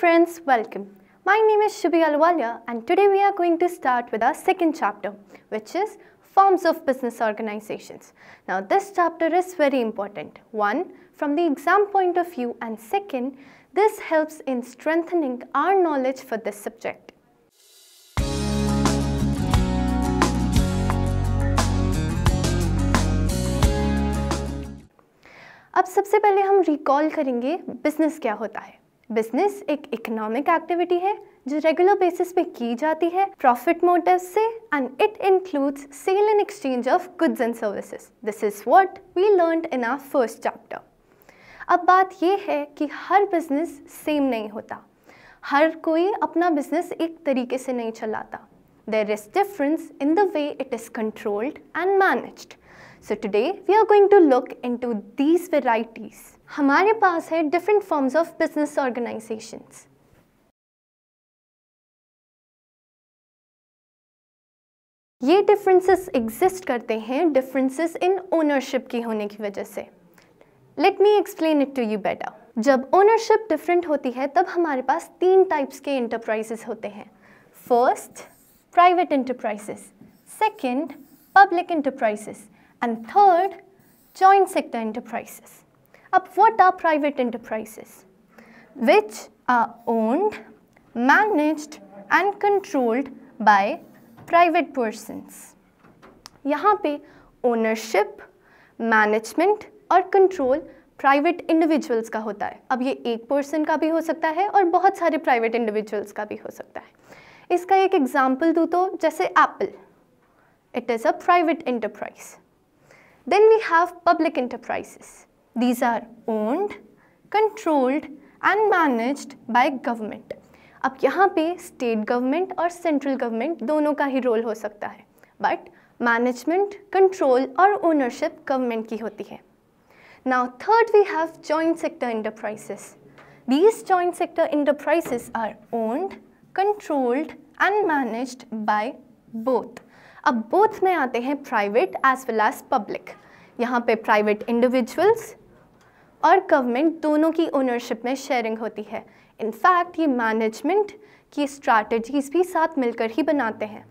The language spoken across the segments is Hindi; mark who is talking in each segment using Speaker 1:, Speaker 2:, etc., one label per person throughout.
Speaker 1: friends, welcome. My name is Shubhi Alwalia and today we are going to start with our second chapter which is Forms of Business Organizations. Now this chapter is very important. One, from the exam point of view and second, this helps in strengthening our knowledge for this subject. अब सबसे पहले हम रिकॉल करेंगे बिजनेस क्या होता है बिजनेस एक इकोनॉमिक एक्टिविटी है जो रेगुलर बेसिस पे की जाती है प्रॉफिट मोटिव से and it includes sale and exchange of goods and services this is what we learn in our first chapter अब बात यह है कि हर बिजनेस सेम नहीं होता हर कोई अपना बिजनेस एक तरीके से नहीं चलाता There is difference in the way it is controlled and managed. So today we are going to look into these varieties. hamare paas hai different forms of business organizations. ये differences exist करते हैं differences in ownership की होने की वजह से let me explain it to you better जब ओनरशिप डिफरेंट होती है तब हमारे पास तीन टाइप्स के इंटरप्राइजेस होते हैं first private enterprises. Second, public enterprises. And third, joint sector enterprises. Up, what are private enterprises? Which are owned, managed and controlled by private persons. यहाँ pe ownership, management or control private individuals का होता है अब ये एक पर्सन का भी हो सकता है और बहुत सारे प्राइवेट इंडिविजुअल्स का भी हो सकता है इसका एक एग्जाम्पल दूँ तो जैसे Apple it is a private enterprise then we have public enterprises these are owned controlled and managed by government अब यहाँ पे स्टेट गवर्नमेंट और सेंट्रल गवर्नमेंट दोनों का ही रोल हो सकता है बट मैनेजमेंट कंट्रोल और ओनरशिप गवर्नमेंट की होती है now third we have joint sector enterprises these joint sector enterprises are owned controlled unmanaged by both अब बोथ में आते हैं private as well as public यहाँ पे प्राइवेट इंडिविजुअल्स और गवर्नमेंट दोनों की ओनरशिप में शेयरिंग होती है इन फैक्ट ये मैनेजमेंट की स्ट्रैटेजीज भी साथ मिलकर ही बनाते हैं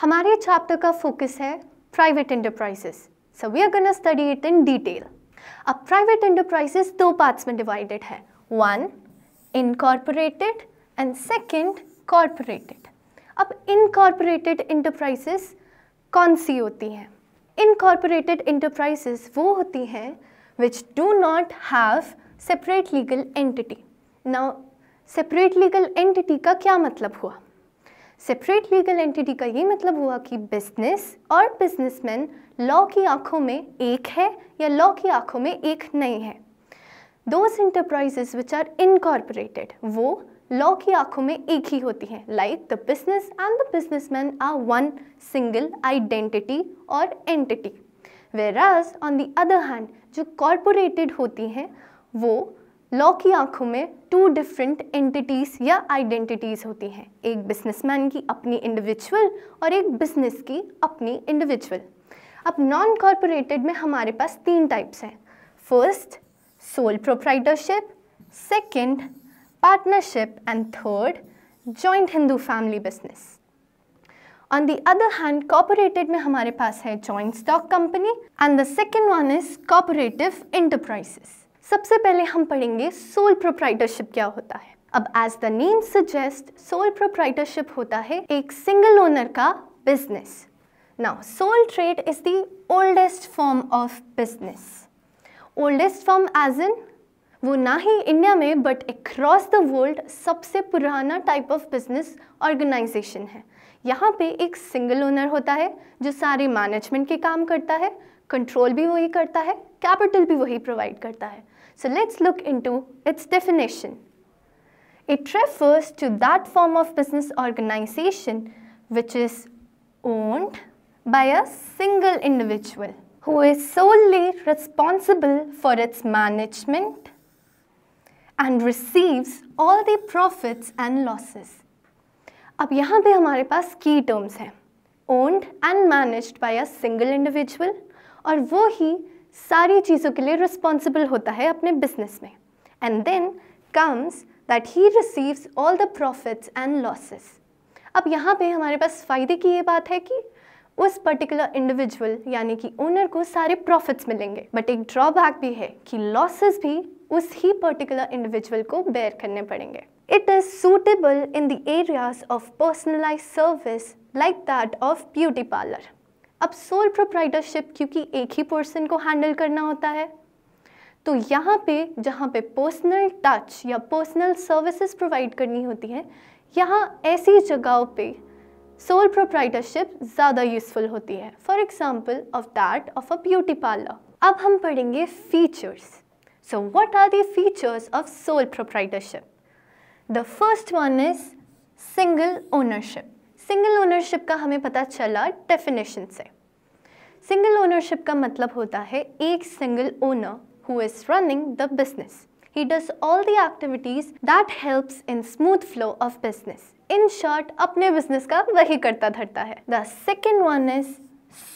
Speaker 1: हमारे चैप्टर का फोकस है private enterprises so we are gonna study it in detail अब प्राइवेट इंटरप्राइजेस दो पार्ट्स में डिवाइडेड है one incorporated and second corporated अब इनकॉरपोरेटेड इंटरप्राइजेस कौन सी होती हैं इनकॉरपोरेटेड इंटरप्राइजेस वो होती हैं which do not have separate legal entity now separate legal entity का क्या मतलब हुआ सेपरेट लीगल एंटिटी का ये मतलब हुआ कि बिजनेस और बिजनेसमैन लॉ की आंखों में एक है या लॉ की आंखों में एक नहीं है those enterprises which are incorporated वो लॉ की आंखों में एक ही होती है like the business and the businessman are one single identity और entity whereas on the other hand जो कॉरपोरेटेड होती हैं वो लॉ की आंखों में टू डिफरेंट एंटिटीज़ या आइडेंटिटीज़ होती हैं एक बिजनेसमैन की अपनी इंडिविजुअल और एक बिजनेस की अपनी इंडिविजुअल अब नॉन कॉरपोरेटेड में हमारे पास तीन टाइप्स हैं first sole proprietorship second partnership, and third, joint Hindu family business. On the other hand, cooperated mein hamare paas hai joint stock company and the second one is cooperative enterprises. sabse pehle hum padhenge sole proprietorship kya hota hai अब as the name suggests, sole proprietorship होता है एक single owner का business. Now, sole trade is the oldest form of business. Oldest form as in वो ना ही इंडिया में बट अक्रॉस द वर्ल्ड सबसे पुराना टाइप ऑफ बिजनेस ऑर्गेनाइजेशन है यहाँ पे एक सिंगल ओनर होता है जो सारे मैनेजमेंट के काम करता है कंट्रोल भी वही करता है कैपिटल भी वही प्रोवाइड करता है so let's look into its definition it refers to that form of business organization which is owned by a single individual who is solely responsible for its management and receives all the profits and losses अब यहाँ पे हमारे पास की टर्म्स हैं owned and managed by a single individual और वो ही सारी चीज़ों के लिए रिस्पॉन्सिबल होता है अपने बिजनेस में and then comes that he receives all the profits and losses अब यहाँ पे हमारे पास फ़ायदे की ये बात है कि उस पर्टिकुलर इंडिविजुअल यानी कि ओनर को सारे प्रॉफिट्स मिलेंगे बट एक ड्रॉबैक भी है कि लॉसेस भी उस ही पर्टिकुलर इंडिविजुअल को बेयर करने पड़ेंगे it is suitable in the areas of personalize service like that of beauty parlour अब सोल प्रोप्राइटरशिप क्योंकि एक ही पर्सन को हैंडल करना होता है तो यहाँ पे जहाँ पे पर्सनल टच या पर्सनल सर्विसेज प्रोवाइड करनी होती है यहाँ ऐसी जगहों पे सोल प्रोप्राइटरशिप ज़्यादा यूज़फुल होती है for example of that of a beauty parlour अब हम पढ़ेंगे features So what are the features of sole proprietorship? The first one is single ownership. Single ownership का हमें पता चला definition से Single ownership का मतलब होता है एक single owner who is running the business. He does all the activities that helps in smooth flow of business. In short, अपने business का वही करता धरता है The second one is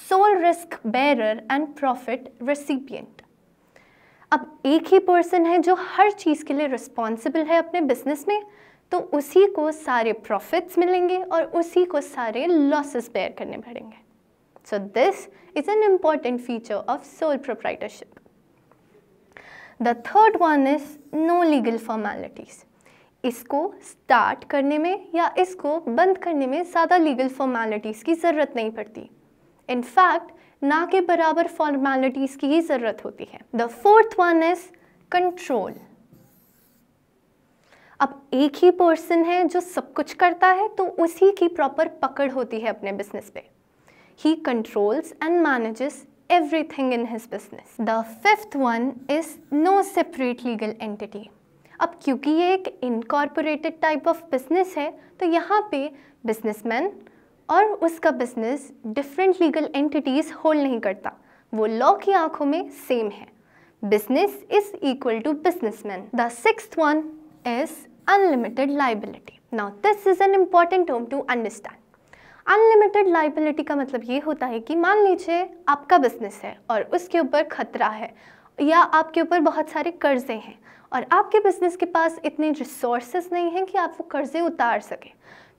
Speaker 1: sole risk bearer and profit recipient. अब एक ही पर्सन है जो हर चीज़ के लिए रिस्पॉन्सिबल है अपने बिजनेस में तो उसी को सारे प्रॉफिट्स मिलेंगे और उसी को सारे लॉसेस बेयर करने पड़ेंगे so this is an important feature of sole proprietorship the third one is no legal formalities इसको स्टार्ट करने में या इसको बंद करने में ज़्यादा लीगल फॉर्मेलिटीज़ की ज़रूरत नहीं पड़ती इनफैक्ट ना के बराबर फॉर्मेलिटीज़ की ही ज़रूरत होती है the fourth one is control अब एक ही पर्सन है जो सब कुछ करता है तो उसी की प्रॉपर पकड़ होती है अपने बिजनेस पे ही controls and manages everything in his business. The fifth one is no separate legal entity. अब क्योंकि ये एक इनकॉर्पोरेटेड टाइप ऑफ बिजनेस है तो यहाँ पे बिजनेसमैन और उसका business different legal entities hold नहीं करता वो लॉ की आंखों में सेम है business is equal to businessman the six one is unlimited liability now this is an important term to understand unlimited liability का मतलब ये होता है कि मान लीजिए आपका बिजनेस है और उसके ऊपर खतरा है या आपके ऊपर बहुत सारे कर्ज़े हैं और आपके बिजनेस के पास इतने रिसोर्सेज नहीं हैं कि आप वो कर्ज़े उतार सकें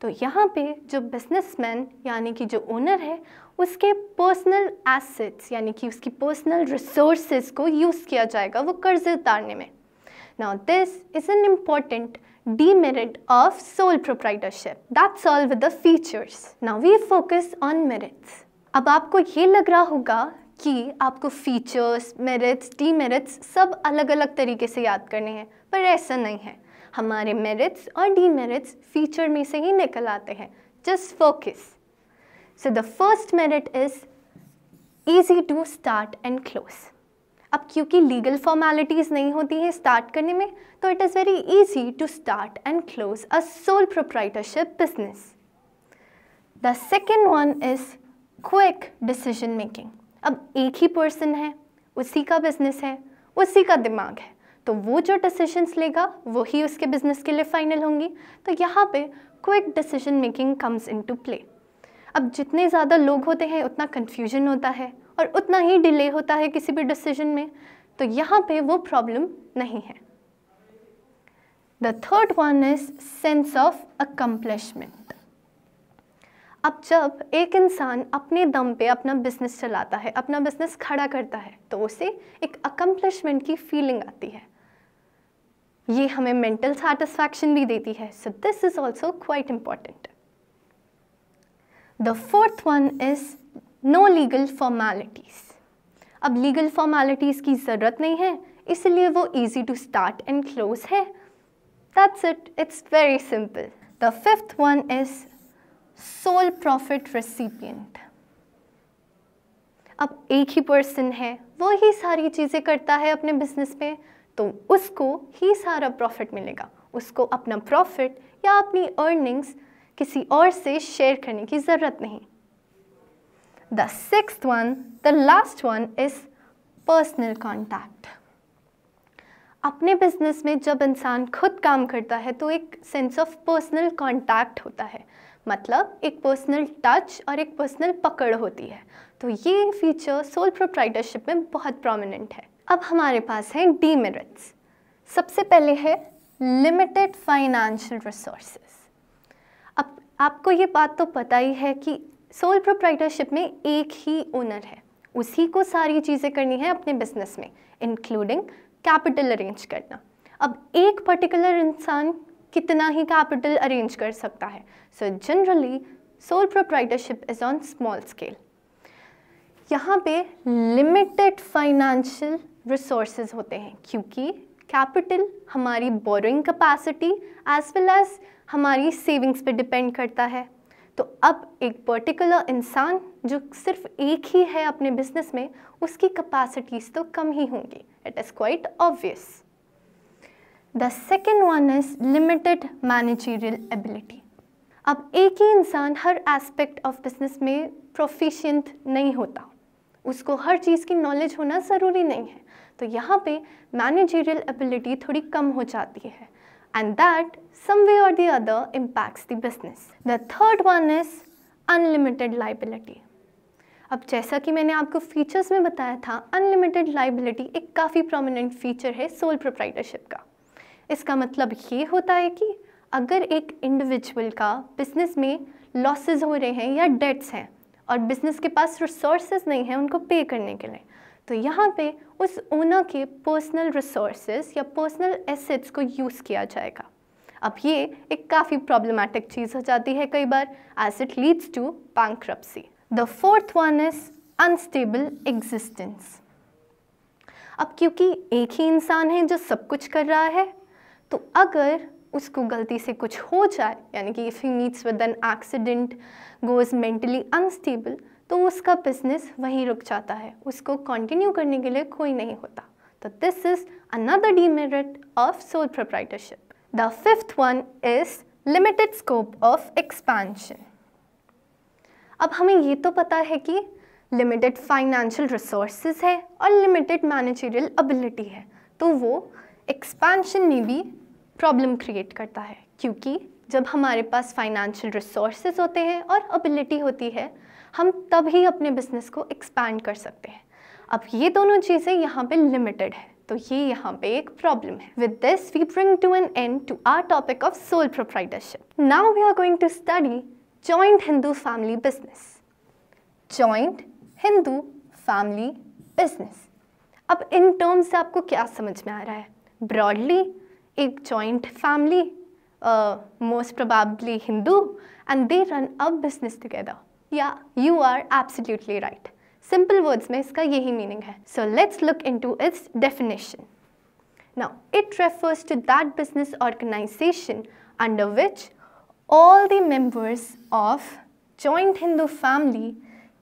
Speaker 1: तो यहाँ पे जो बिजनेसमैन यानी कि जो ओनर है उसके पर्सनल एसेट्स यानी कि उसकी पर्सनल रिसोर्सेज को यूज़ किया जाएगा वो कर्ज उतारने में now this is an important demerit of sole proprietorship that's all with the features now we focus on merits अब आपको ये लग रहा होगा कि आपको फीचर्स मेरिट्स डीमेरिट्स सब अलग अलग तरीके से याद करने हैं पर ऐसा नहीं है हमारे मेरिट्स और डीमेरिट्स फीचर में से ही निकल आते हैं just focus so the first merit is easy to start and close अब क्योंकि लीगल फॉर्मेलिटीज़ नहीं होती हैं स्टार्ट करने में तो it is very easy to start and close a sole proprietorship business the second one is quick decision making अब एक ही पर्सन है उसी का बिजनेस है उसी का दिमाग है तो वो जो डिसीजंस लेगा वही उसके बिजनेस के लिए फाइनल होंगी तो यहाँ पे quick decision making comes into play अब जितने ज़्यादा लोग होते हैं उतना कन्फ्यूजन होता है और उतना ही डिले होता है किसी भी डिसीजन में तो यहाँ पे वो प्रॉब्लम नहीं है the third one is sense of accomplishment अब जब एक इंसान अपने दम पे अपना बिजनेस चलाता है अपना बिजनेस खड़ा करता है तो उसे एक अकम्पलिशमेंट की फीलिंग आती है ये हमें मेंटल सेटिस्फैक्शन भी देती है so this is also quite important the fourth one is no legal formalities अब लीगल फॉर्मैलिटीज की ज़रूरत नहीं है इसलिए वो easy to start and close है that's it it's very simple the fifth one is sole profit recipient अब एक ही पर्सन है वो ही सारी चीज़ें करता है अपने बिजनेस में तो उसको ही सारा प्रॉफिट मिलेगा उसको अपना प्रॉफिट या अपनी अर्निंग्स किसी और से शेयर करने की ज़रूरत नहीं the six one the last one is personal contact अपने बिजनेस में जब इंसान खुद काम करता है तो एक सेंस ऑफ पर्सनल कॉन्टैक्ट होता है मतलब एक पर्सनल टच और एक पर्सनल पकड़ होती है तो ये फीचर सोल प्रोप्राइटरशिप में बहुत प्रोमिनेंट है अब हमारे पास है डीमेरिट्स सबसे पहले है लिमिटेड फाइनेंशियल रिसोर्सेज अब आपको ये बात तो पता ही है कि सोल प्रोप्राइटरशिप में एक ही ओनर है उसी को सारी चीज़ें करनी है अपने बिजनेस में इंक्लूडिंग कैपिटल अरेंज करना अब एक पर्टिकुलर इंसान कितना ही कैपिटल अरेंज कर सकता है so generally sole proprietorship is on small scale यहाँ पे लिमिटेड फाइनेंशियल रिसोर्सेज होते हैं क्योंकि कैपिटल हमारी borrowing capacity as well as हमारी सेविंग्स पे डिपेंड करता है तो अब एक पर्टिकुलर इंसान जो सिर्फ एक ही है अपने बिजनेस में उसकी कैपेसिटीज़ तो कम ही होंगी it is quite obvious the second one is limited managerial ability अब एक ही इंसान हर एस्पेक्ट ऑफ बिजनेस में प्रोफिशियंट नहीं होता उसको हर चीज़ की नॉलेज होना ज़रूरी नहीं है तो यहाँ पे मैनेजरियल एबिलिटी थोड़ी कम हो जाती है and that some way or the other impacts the business the third one is unlimited liability अब जैसा कि मैंने आपको फीचर्स में बताया था अनलिमिटेड लाइबिलिटी एक काफ़ी प्रोमिनेंट फीचर है सोल प्रोप्राइटरशिप का इसका मतलब ये होता है कि अगर एक इंडिविजुअल का बिजनेस में लॉसेस हो रहे हैं या डेट्स हैं और बिजनेस के पास रिसोर्सेज नहीं हैं उनको पे करने के लिए तो यहाँ पे उस ओनर के पर्सनल रिसोर्स या पर्सनल एसेट्स को यूज़ किया जाएगा अब ये एक काफ़ी प्रॉब्लमेटिक चीज़ हो जाती है कई बार as it leads to bank the fourth one is unstable existence अब क्योंकि एक ही इंसान है जो सब कुछ कर रहा है तो अगर उसको गलती से कुछ हो जाए यानी कि if he meets with an accident goes mentally unstable तो उसका बिजनेस वहीं रुक जाता है उसको कंटिन्यू करने के लिए कोई नहीं होता तो this is another demerit of sole proprietorship the fifth one is limited scope of expansion अब हमें ये तो पता है कि लिमिटेड फाइनेंशियल रिसोर्सेज है और लिमिटेड मैनेजरियल एबिलिटी है तो वो एक्सपेंशन में भी प्रॉब्लम क्रिएट करता है क्योंकि जब हमारे पास फाइनेंशियल रिसोर्सेज होते हैं और एबिलिटी होती है हम तभी अपने बिजनेस को एक्सपैंड कर सकते हैं अब ये दोनों चीज़ें यहाँ पे लिमिटेड है तो ये यहाँ पे एक प्रॉब्लम है with this we bring to an end to our topic of sole proprietorship now we are going to study joint Hindu family business joint Hindu family business अब इन टर्म्स से आपको क्या समझ में आ रहा है ब्रॉडली एक joint family most probably Hindu and they run a business together Yeah, you are absolutely right. Simple words में इसका yehi meaning hai. So let's look into its definition. Now, it refers to that business organization under which all the members of joint Hindu family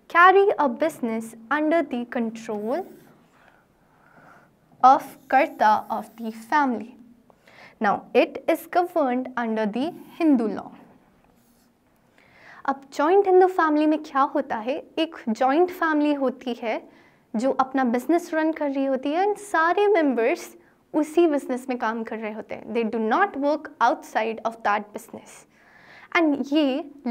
Speaker 1: carry a business under the control of Karta of the family. Now, it is governed under the Hindu law. अब जॉइंट हिंदू फैमिली में क्या होता है एक जॉइंट फैमिली होती है जो अपना बिजनेस रन कर रही होती है एंड सारे मेंबर्स उसी बिजनेस में काम कर रहे होते हैं they do not work outside of that business and ये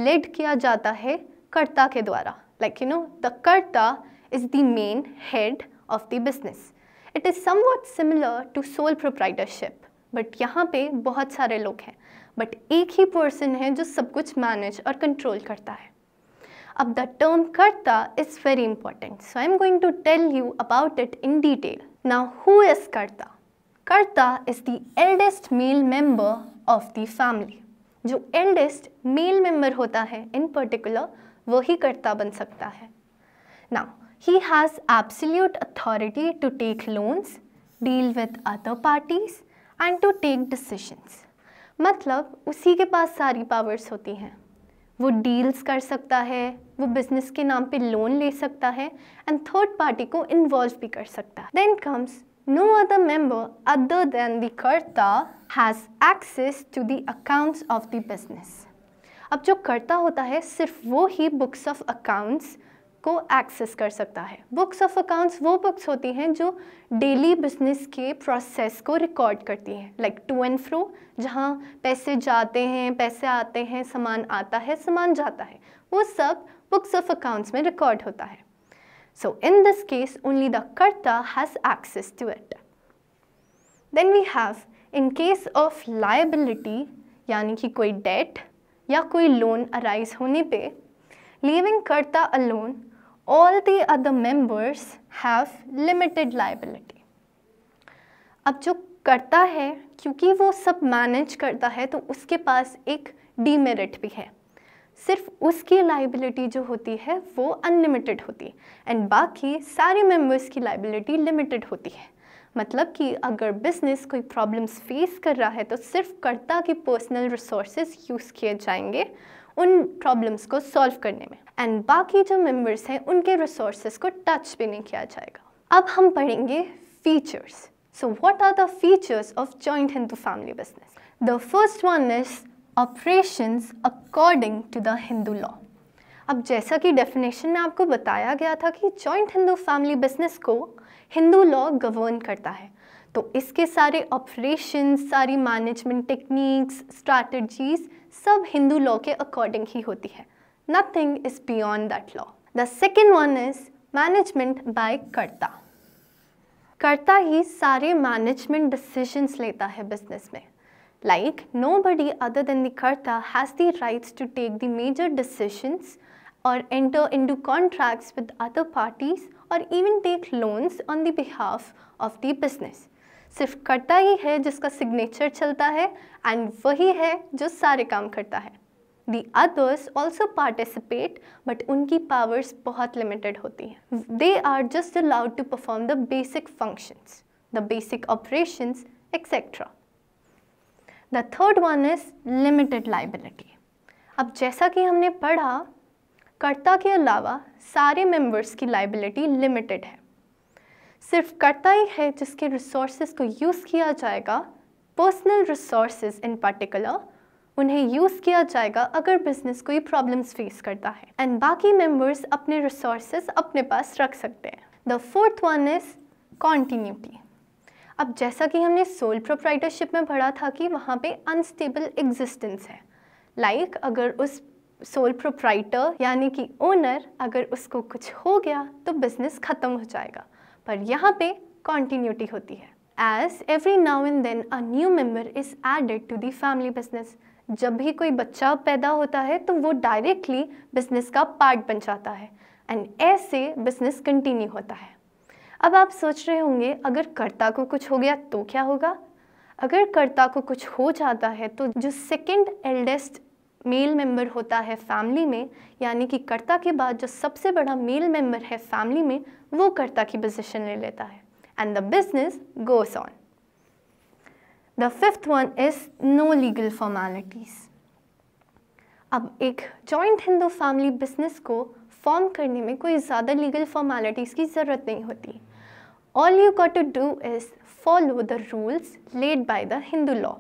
Speaker 1: लेड किया जाता है कर्ता के द्वारा like you know the karta is the main head of the business it is somewhat similar to sole proprietorship but यहाँ पे बहुत सारे लोग हैं बट एक ही पर्सन है जो सब कुछ मैनेज और कंट्रोल करता है अब the term karta is very important so I am going to tell you about it in detail now who is karta karta is the eldest male member of the family जो एल्डेस्ट मेल मेंबर होता है इन पर्टिकुलर वही कर्ता बन सकता है now he has absolute authority to take loans deal with other parties and to take decisions मतलब उसी के पास सारी पावर्स होती हैं वो डील्स कर सकता है वो बिजनेस के नाम पे लोन ले सकता है एंड थर्ड पार्टी को इन्वॉल्व भी कर सकता है then comes no other member other than the karta has access to the accounts of the business अब जो कर्ता होता है सिर्फ वो ही बुक्स ऑफ अकाउंट्स को एक्सेस कर सकता है बुक्स ऑफ अकाउंट्स वो बुक्स होती हैं जो डेली बिजनेस के प्रोसेस को रिकॉर्ड करती हैं लाइक टू एंड फ्रो जहाँ पैसे जाते हैं पैसे आते हैं सामान आता है सामान जाता है वो सब बुक्स ऑफ अकाउंट्स में रिकॉर्ड होता है so in this case only the karta has access to it then we have in case of liability यानी कि कोई डेट या कोई लोन अराइज होने पे, karta a loan all the other members have limited liability. अब जो करता है क्योंकि वो सब मैनेज करता है तो उसके पास एक डीमेरिट भी है सिर्फ उसकी लाइबिलिटी जो होती है वो अनलिमिटेड होती है एंड बाकी सारे मेम्बर्स की लाइबिलिटी लिमिटेड होती है मतलब कि अगर बिजनेस कोई प्रॉब्लम्स फेस कर रहा है तो सिर्फ कर्ता के पर्सनल रिसोर्सेज यूज़ किए जाएंगे उन प्रॉब्लम्स को सॉल्व करने में एंड बाकी जो मेम्बर्स हैं उनके रिसोर्स को टच भी नहीं किया जाएगा अब हम पढ़ेंगे features so what are the features of joint Hindu family business the first one is operation according to the Hindu law अब जैसा कि डेफिनेशन में आपको बताया गया था कि जॉइंट हिंदू फैमिली बिजनेस को हिंदू लॉ गवर्न करता है तो इसके सारे ऑपरेशन सारी मैनेजमेंट टेक्निक्स स्ट्रैटेजीज सब हिंदू लॉ के अकॉर्डिंग ही होती है nothing is beyond that law the second one is management by karta karta ही सारे मैनेजमेंट डिसीजंस लेता है बिजनेस में like nobody other than karta has the rights to take the major decisions और enter into contracts with other parties और even take loans on the behalf of the business सिर्फ करता ही है जिसका सिग्नेचर चलता है एंड वही है जो सारे काम करता है the others also participate but उनकी पावर्स बहुत लिमिटेड होती हैं they are just allowed to perform the basic functions the basic operations etcetera the third one is limited liability अब जैसा कि हमने पढ़ा कर्ता के अलावा सारे मेंबर्स की लाइबिलिटी लिमिटेड है सिर्फ करता ही है जिसके रिसोर्स को यूज़ किया जाएगा पर्सनल रिसोर्स इन पर्टिकुलर उन्हें यूज़ किया जाएगा अगर बिजनेस कोई प्रॉब्लम्स फेस करता है एंड बाकी मेम्बर्स अपने रिसोर्स अपने पास रख सकते हैं the fourth one is continuity अब जैसा कि हमने सोल प्रोप्राइटरशिप में पढ़ा था कि वहाँ पे अनस्टेबल एग्जिस्टेंस है लाइक like, अगर उस सोल प्रोप्राइटर यानी कि ओनर अगर उसको कुछ हो गया तो बिज़नेस ख़त्म हो जाएगा पर यहाँ पे कॉन्टीन्यूटी होती है as every now and then a new member is added to the family business जब भी कोई बच्चा पैदा होता है तो वो डायरेक्टली बिजनेस का पार्ट बन जाता है एंड ऐसे बिजनेस कंटिन्यू होता है अब आप सोच रहे होंगे अगर कर्ता को कुछ हो गया तो क्या होगा अगर कर्ता को कुछ हो जाता है तो जो सेकंड एल्डेस्ट मेल मेंबर होता है फैमिली में यानी कि कर्ता के बाद जो सबसे बड़ा मेल मेंबर है फैमिली में वो कर्ता की पोजिशन ले लेता है and the business goes on the fifth one is no legal formalities अब एक जॉइंट हिंदू फैमिली बिजनेस को फॉर्म करने में कोई ज़्यादा लीगल फॉर्मेलिटीज़ की ज़रूरत नहीं होती all you got to do is follow the rules laid by the Hindu law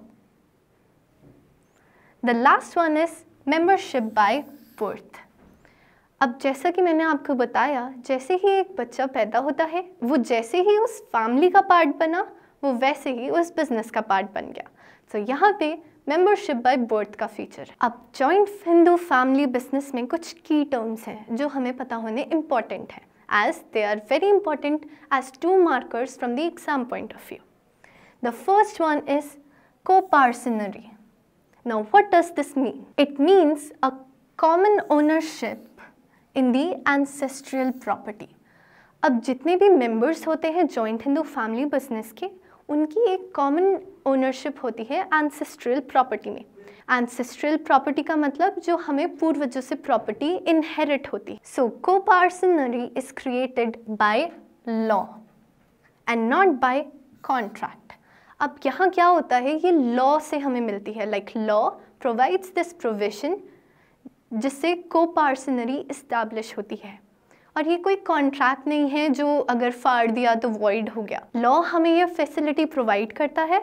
Speaker 1: the last one is membership by birth अब जैसा कि मैंने आपको बताया जैसे ही एक बच्चा पैदा होता है वो जैसे ही उस फैमिली का पार्ट बना वो वैसे ही उस बिज़नेस का पार्ट बन गया तो so, यहाँ पे मेंबरशिप बाय बर्थ का फीचर अब जॉइंट हिंदू फैमिली बिजनेस में कुछ की टर्म्स हैं जो हमें पता होने इम्पॉर्टेंट है as they are very important as two markers from the exam point of view the first one is coparcenary Now what does this mean? It means a common ownership in the ancestral property अब जितने भी मेंबर्स होते हैं जॉइंट हिंदू फैमिली बिजनेस के उनकी एक कॉमन ओनरशिप होती है एंसेस्ट्रियल प्रॉपर्टी में एंसेस्ट्रियल प्रॉपर्टी का मतलब जो हमें पूर्वजों से प्रॉपर्टी इनहेरिट होती है so coparcenary is created by law and not by contract अब यहाँ क्या होता है ये लॉ से हमें मिलती है like law provides this provision जिससे को पार्सनरी इस्टेब्लिश होती है और ये कोई कॉन्ट्रैक्ट नहीं है जो अगर फाड़ दिया तो वॉइड हो गया लॉ हमें ये फैसिलिटी प्रोवाइड करता है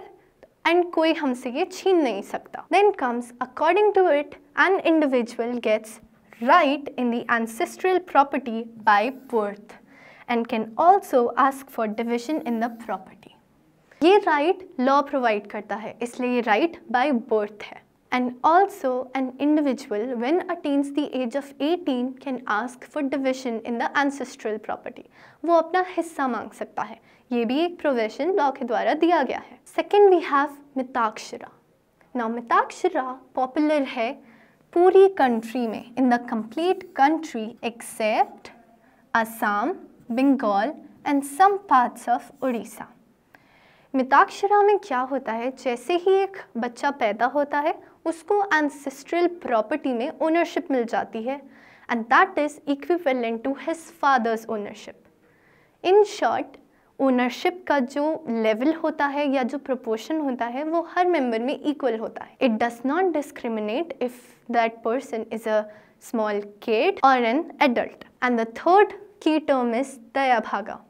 Speaker 1: एंड कोई हमसे ये छीन नहीं सकता then comes according to it an individual gets right in the ancestral property by birth and can also ask for division in the property ये राइट लॉ प्रोवाइड करता है इसलिए ये राइट बाय बर्थ है and also an individual when attains the age of 18, can ask for division in the ancestral property वो अपना हिस्सा मांग सकता है ये भी एक प्रोविजन लॉ के द्वारा दिया गया है सेकेंड वी हैव मिताक्षरा ना मिताक्षरा पॉपुलर है पूरी कंट्री में in the complete country except Assam Bengal and some parts of Orissa Mitakshara में क्या होता है जैसे ही एक बच्चा पैदा होता है उसको एंसेस्ट्रल प्रॉपर्टी में ओनरशिप मिल जाती है and that is equivalent to his father's ownership in short ownership का जो लेवल होता है या जो प्रोपोर्शन होता है वो हर मेंबर में इक्वल होता है it does not discriminate if that person is a small kid और an adult and the third key term is Dayabhaga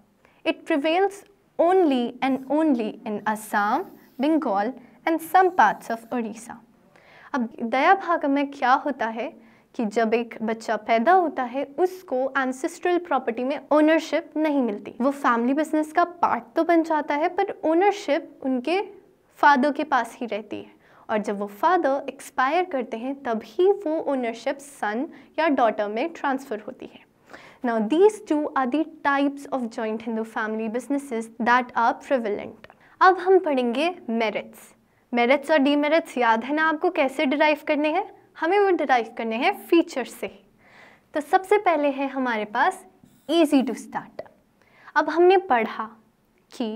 Speaker 1: it prevails only and only in Assam, Bengal and some parts of Orissa. अब दया भाग में क्या होता है कि जब एक बच्चा पैदा होता है उसको एंसेस्ट्रल प्रॉपर्टी में ओनरशिप नहीं मिलती वो फैमिली बिजनेस का पार्ट तो बन जाता है पर ओनरशिप उनके फादर के पास ही रहती है और जब वो फादर एक्सपायर करते हैं तभी वो ओनरशिप सन या डॉटर में ट्रांसफ़र होती है Now these two are the types of joint Hindu family businesses that are prevalent. अब हम पढ़ेंगे merits. मेरिट्स और demerits याद है ना आपको कैसे डिराइव करने हैं हमें वो डिराइव करने हैं फीचर से तो सबसे पहले है हमारे पास ईजी टू स्टार्ट अब हमने पढ़ा कि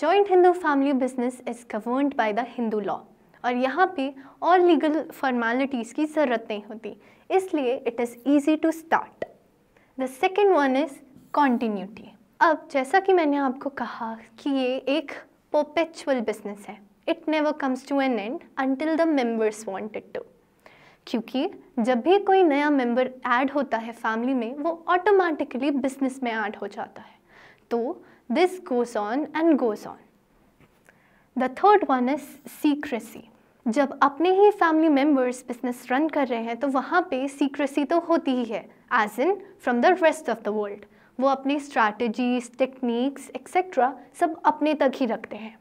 Speaker 1: joint Hindu family business is governed by the Hindu law और यहाँ पे और लीगल फॉर्मेलिटीज़ की ज़रूरत नहीं होती इसलिए it is easy to start the second one is continuity अब जैसा कि मैंने आपको कहा कि ये एक पोपेचुअल बिजनेस है it never comes to an end until the members wanted to क्योंकि जब भी कोई नया मेम्बर ऐड होता है फैमिली में वो ऑटोमेटिकली बिजनेस में ऐड हो जाता है तो this goes on and goes on the third one is secrecy जब अपने ही फैमिली मेम्बर्स बिजनेस रन कर रहे हैं तो वहाँ पे सीक्रेसी तो होती ही है as in from the rest of the world वो अपनी स्ट्रैटेजीज टेक्निक्स एक्सेट्रा सब अपने तक ही रखते हैं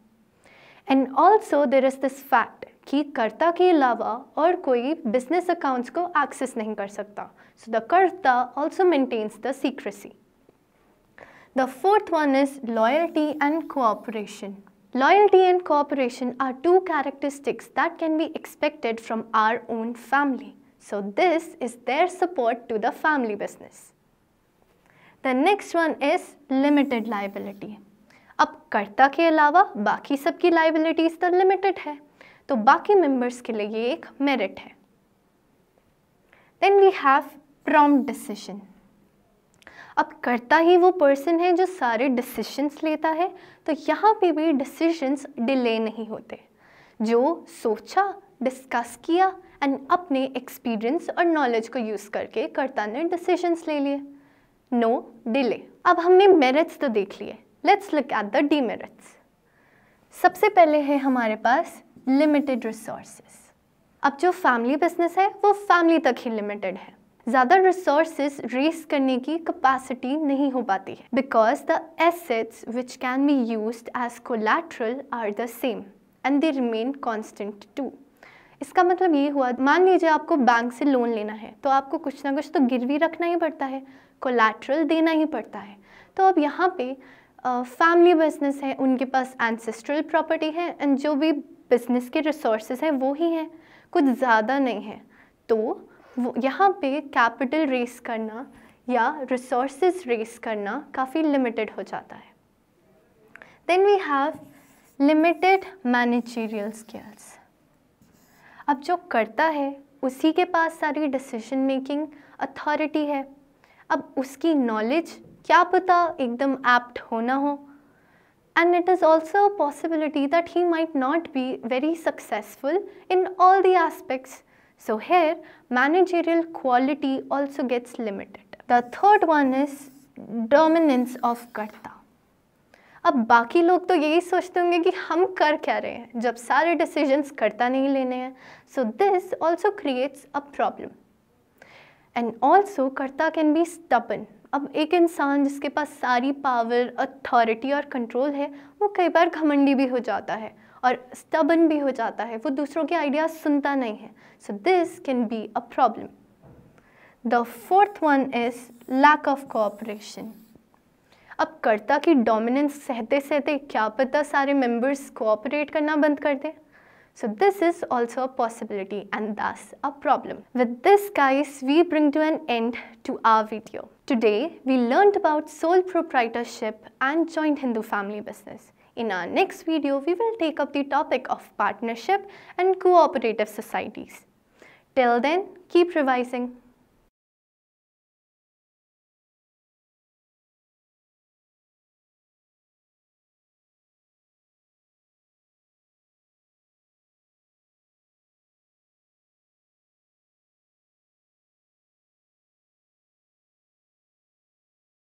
Speaker 1: and also there is this fact कि कर्ता के अलावा और कोई बिजनेस अकाउंट्स को एक्सेस नहीं कर सकता so the karta also maintains the secrecy the fourth one is loyalty and cooperation Loyalty and cooperation are two characteristics that can be expected from our own family. So this is their support to the family business. The next one is limited liability. अब कर्ता के अलावा बाकी सबकी लाइबिलिटीज़ तो लिमिटेड है तो बाकी मेंबर्स के लिए ये एक merit है Then we have prompt decision. अब करता ही वो पर्सन है जो सारे डिसीशंस लेता है तो यहाँ पे भी डिसीशंस डिले नहीं होते जो सोचा डिस्कस किया एंड अपने एक्सपीरियंस और नॉलेज को यूज़ करके करता ने डिसीशंस ले लिए नो डिले अब हमने मेरिट्स तो देख लिए let's look at the demerits सबसे पहले है हमारे पास लिमिटेड रिसोर्सेस अब जो फैमिली बिजनेस है वो फैमिली तक ही लिमिटेड है ज़्यादा रिसोर्सेज रेस करने की कैपेसिटी नहीं हो पाती है because the assets which can be use as collateral are the same and they remain constant too इसका मतलब ये हुआ मान लीजिए आपको बैंक से लोन लेना है तो आपको कुछ ना कुछ तो गिरवी रखना ही पड़ता है कोलेट्रल देना ही पड़ता है तो अब यहाँ पे फैमिली uh, बिजनेस है उनके पास एंसेस्ट्रल प्रॉपर्टी है एंड जो भी बिजनेस के रिसोर्सेज हैं वो ही हैं कुछ ज़्यादा नहीं है तो वो यहाँ पे कैपिटल रेस करना या रिसोर्स रेस करना काफ़ी लिमिटेड हो जाता है then we have limited managerial skills अब जो करता है उसी के पास सारी डिसीजन मेकिंग अथॉरिटी है अब उसकी नॉलेज क्या पता एकदम एप्ट होना हो and it is also possibility that he might not be very successful in all the aspects So here managerial quality also gets limited. The third one is dominance of karta. अब बाकी लोग तो यही सोचते होंगे कि हम कर क्या रहे हैं जब सारे डिसीजंस करता नहीं लेने हैं so this also creates a problem and also karta can be stubborn अब एक इंसान जिसके पास सारी पावर अथॉरिटी और कंट्रोल है वो कई बार घमंडी भी हो जाता है और स्टबन भी हो जाता है वो दूसरों के आइडियाज़ सुनता नहीं है so this can be a problem the fourth one is lack of cooperation अब कर्ता की डोमिनेंस सहते सहते क्या पता सारे मेंबर्स कोऑपरेट करना बंद कर दें so this is also a possibility and thus a problem with this guys we bring to an end to our video today we learn about sole proprietorship and joint Hindu family business In our next video, we will take up the topic of partnership and cooperative societies. Till then, keep revising.